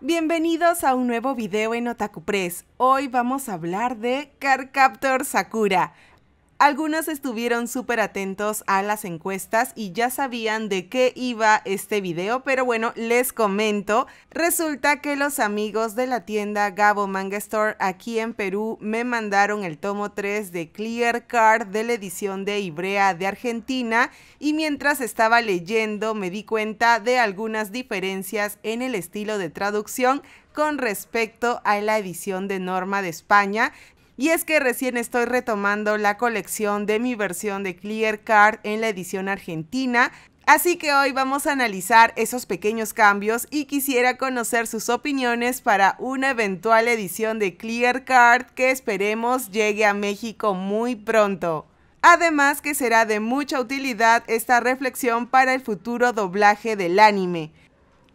Bienvenidos a un nuevo video en Otaku Press. Hoy vamos a hablar de Carcaptor Sakura, algunos estuvieron súper atentos a las encuestas y ya sabían de qué iba este video, pero bueno, les comento. Resulta que los amigos de la tienda Gabo Manga Store aquí en Perú me mandaron el tomo 3 de Clear Card de la edición de Ibrea de Argentina y mientras estaba leyendo me di cuenta de algunas diferencias en el estilo de traducción con respecto a la edición de Norma de España y es que recién estoy retomando la colección de mi versión de Clear Card en la edición argentina. Así que hoy vamos a analizar esos pequeños cambios y quisiera conocer sus opiniones para una eventual edición de Clear Card que esperemos llegue a México muy pronto. Además que será de mucha utilidad esta reflexión para el futuro doblaje del anime.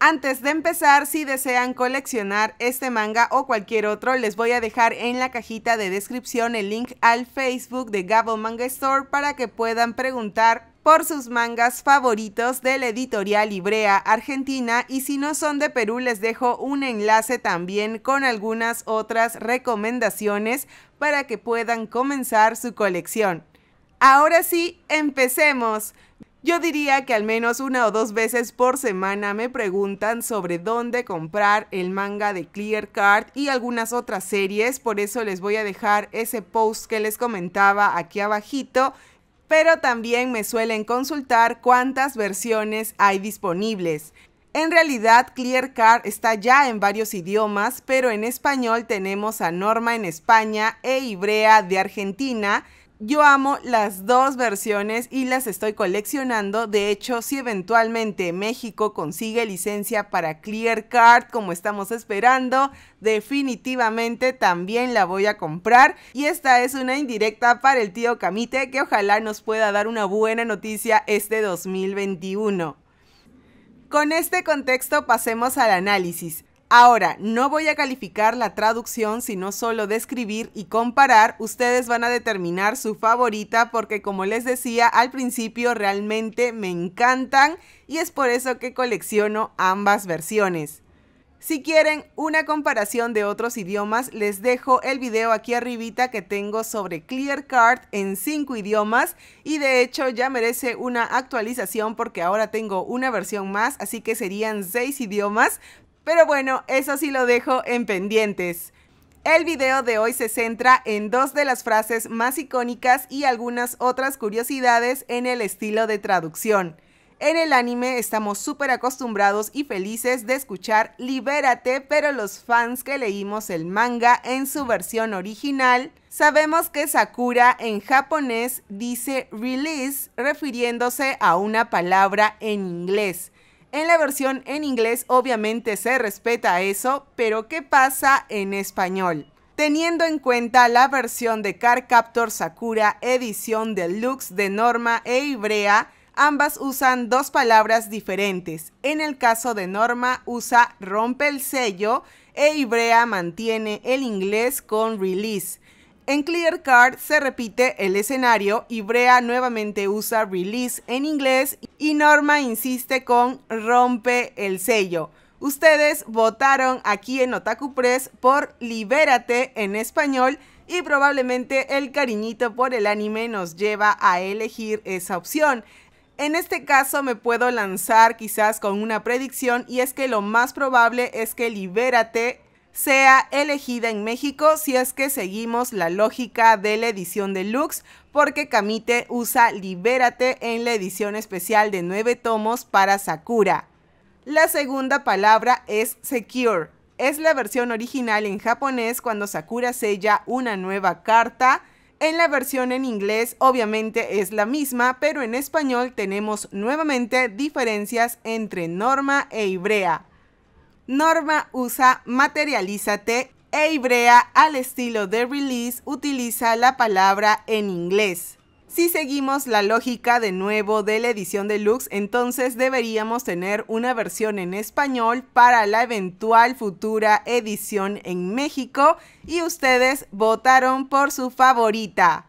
Antes de empezar, si desean coleccionar este manga o cualquier otro, les voy a dejar en la cajita de descripción el link al Facebook de Gabo Manga Store para que puedan preguntar por sus mangas favoritos de la editorial Librea Argentina y si no son de Perú les dejo un enlace también con algunas otras recomendaciones para que puedan comenzar su colección. Ahora sí, empecemos. Yo diría que al menos una o dos veces por semana me preguntan sobre dónde comprar el manga de Clear Card y algunas otras series, por eso les voy a dejar ese post que les comentaba aquí abajito pero también me suelen consultar cuántas versiones hay disponibles. En realidad, Clear Card está ya en varios idiomas, pero en español tenemos a Norma en España e Ibrea de Argentina, yo amo las dos versiones y las estoy coleccionando. De hecho, si eventualmente México consigue licencia para Clear Card, como estamos esperando, definitivamente también la voy a comprar. Y esta es una indirecta para el tío Camite, que ojalá nos pueda dar una buena noticia este 2021. Con este contexto pasemos al análisis. Ahora, no voy a calificar la traducción, sino solo describir y comparar. Ustedes van a determinar su favorita porque como les decía al principio, realmente me encantan y es por eso que colecciono ambas versiones. Si quieren una comparación de otros idiomas, les dejo el video aquí arribita que tengo sobre Clear Card en 5 idiomas y de hecho ya merece una actualización porque ahora tengo una versión más, así que serían 6 idiomas, pero bueno, eso sí lo dejo en pendientes. El video de hoy se centra en dos de las frases más icónicas y algunas otras curiosidades en el estilo de traducción. En el anime estamos súper acostumbrados y felices de escuchar Libérate, pero los fans que leímos el manga en su versión original, sabemos que Sakura en japonés dice release refiriéndose a una palabra en inglés. En la versión en inglés obviamente se respeta eso, pero ¿qué pasa en español? Teniendo en cuenta la versión de Car Captor Sakura edición deluxe de Norma e Ibrea, ambas usan dos palabras diferentes. En el caso de Norma usa rompe el sello e Ibrea mantiene el inglés con release. En Clear Card se repite el escenario y Brea nuevamente usa release en inglés y Norma insiste con rompe el sello. Ustedes votaron aquí en Otaku Press por Libérate en español y probablemente el cariñito por el anime nos lleva a elegir esa opción. En este caso me puedo lanzar quizás con una predicción y es que lo más probable es que Libérate sea elegida en México si es que seguimos la lógica de la edición deluxe, porque Kamite usa Libérate en la edición especial de 9 tomos para Sakura. La segunda palabra es Secure. Es la versión original en japonés cuando Sakura sella una nueva carta. En la versión en inglés obviamente es la misma, pero en español tenemos nuevamente diferencias entre norma e ibrea. Norma usa materialízate e Ibrea al estilo de release utiliza la palabra en inglés. Si seguimos la lógica de nuevo de la edición deluxe, entonces deberíamos tener una versión en español para la eventual futura edición en México y ustedes votaron por su favorita.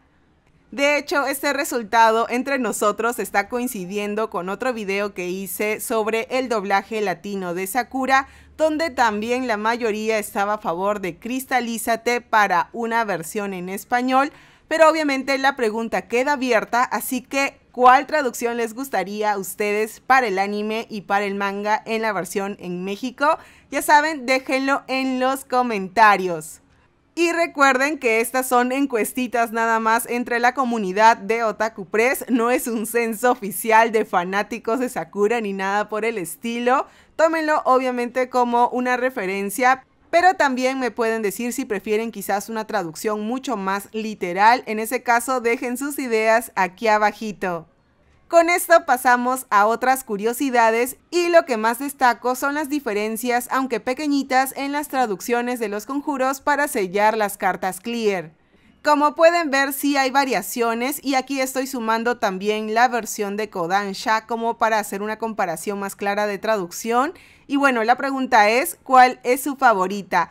De hecho, este resultado entre nosotros está coincidiendo con otro video que hice sobre el doblaje latino de Sakura, donde también la mayoría estaba a favor de Cristalízate para una versión en español, pero obviamente la pregunta queda abierta, así que ¿cuál traducción les gustaría a ustedes para el anime y para el manga en la versión en México? Ya saben, déjenlo en los comentarios. Y recuerden que estas son encuestitas nada más entre la comunidad de Otaku Press. No es un censo oficial de fanáticos de Sakura ni nada por el estilo. Tómenlo obviamente como una referencia, pero también me pueden decir si prefieren quizás una traducción mucho más literal. En ese caso, dejen sus ideas aquí abajito. Con esto pasamos a otras curiosidades y lo que más destaco son las diferencias, aunque pequeñitas, en las traducciones de los conjuros para sellar las cartas clear. Como pueden ver sí hay variaciones y aquí estoy sumando también la versión de Kodansha como para hacer una comparación más clara de traducción. Y bueno, la pregunta es, ¿cuál es su favorita?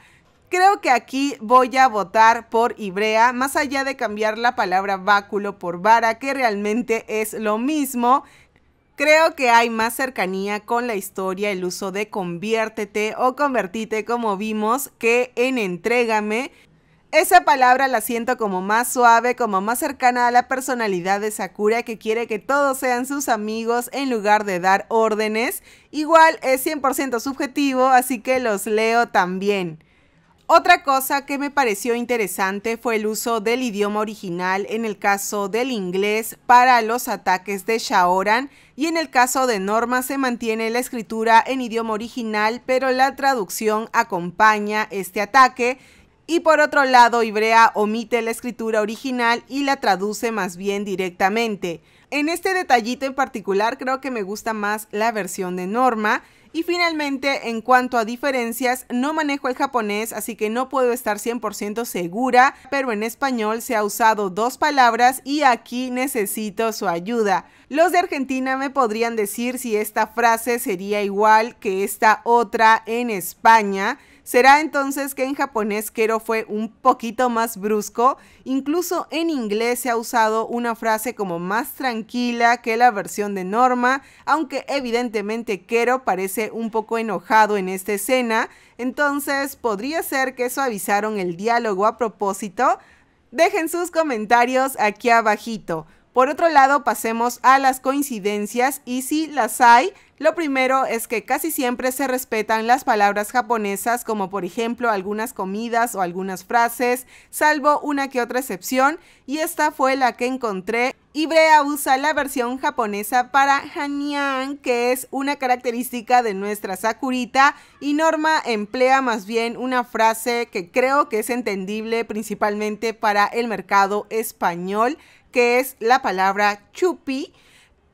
Creo que aquí voy a votar por Ibrea, más allá de cambiar la palabra báculo por vara, que realmente es lo mismo. Creo que hay más cercanía con la historia, el uso de conviértete o convertite como vimos que en entrégame. Esa palabra la siento como más suave, como más cercana a la personalidad de Sakura que quiere que todos sean sus amigos en lugar de dar órdenes. Igual es 100% subjetivo, así que los leo también. Otra cosa que me pareció interesante fue el uso del idioma original en el caso del inglés para los ataques de Shaoran y en el caso de Norma se mantiene la escritura en idioma original pero la traducción acompaña este ataque y por otro lado Ibrea omite la escritura original y la traduce más bien directamente. En este detallito en particular creo que me gusta más la versión de Norma y finalmente, en cuanto a diferencias, no manejo el japonés, así que no puedo estar 100% segura, pero en español se ha usado dos palabras y aquí necesito su ayuda. Los de Argentina me podrían decir si esta frase sería igual que esta otra en España. Será entonces que en japonés Kero fue un poquito más brusco, incluso en inglés se ha usado una frase como más tranquila que la versión de Norma, aunque evidentemente Kero parece un poco enojado en esta escena, entonces podría ser que suavizaron el diálogo a propósito. Dejen sus comentarios aquí abajito. Por otro lado, pasemos a las coincidencias y si las hay, lo primero es que casi siempre se respetan las palabras japonesas como por ejemplo algunas comidas o algunas frases, salvo una que otra excepción y esta fue la que encontré Ibrea usa la versión japonesa para Hanyan, que es una característica de nuestra Sakurita, y Norma emplea más bien una frase que creo que es entendible principalmente para el mercado español, que es la palabra chupi,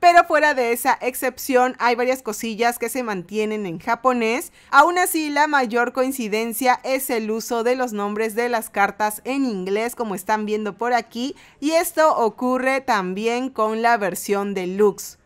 pero fuera de esa excepción, hay varias cosillas que se mantienen en japonés. Aún así, la mayor coincidencia es el uso de los nombres de las cartas en inglés, como están viendo por aquí. Y esto ocurre también con la versión deluxe.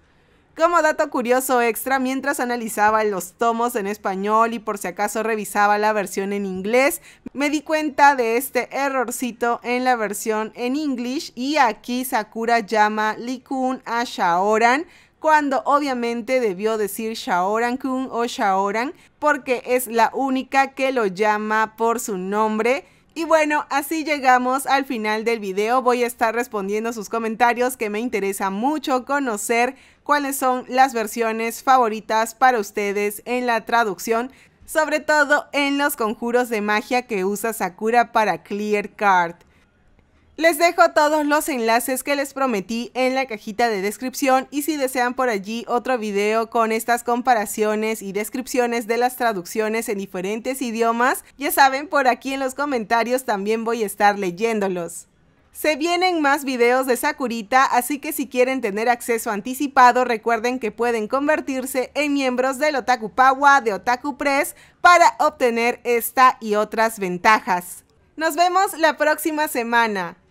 Como dato curioso extra, mientras analizaba los tomos en español y por si acaso revisaba la versión en inglés, me di cuenta de este errorcito en la versión en inglés y aquí Sakura llama Likun a Shaoran cuando obviamente debió decir Shaoran-kun o Shaoran porque es la única que lo llama por su nombre. Y bueno, así llegamos al final del video. Voy a estar respondiendo sus comentarios que me interesa mucho conocer cuáles son las versiones favoritas para ustedes en la traducción, sobre todo en los conjuros de magia que usa Sakura para Clear Card. Les dejo todos los enlaces que les prometí en la cajita de descripción y si desean por allí otro video con estas comparaciones y descripciones de las traducciones en diferentes idiomas, ya saben por aquí en los comentarios también voy a estar leyéndolos. Se vienen más videos de Sakurita, así que si quieren tener acceso anticipado, recuerden que pueden convertirse en miembros del Otaku Pawa de Otaku Press para obtener esta y otras ventajas. Nos vemos la próxima semana.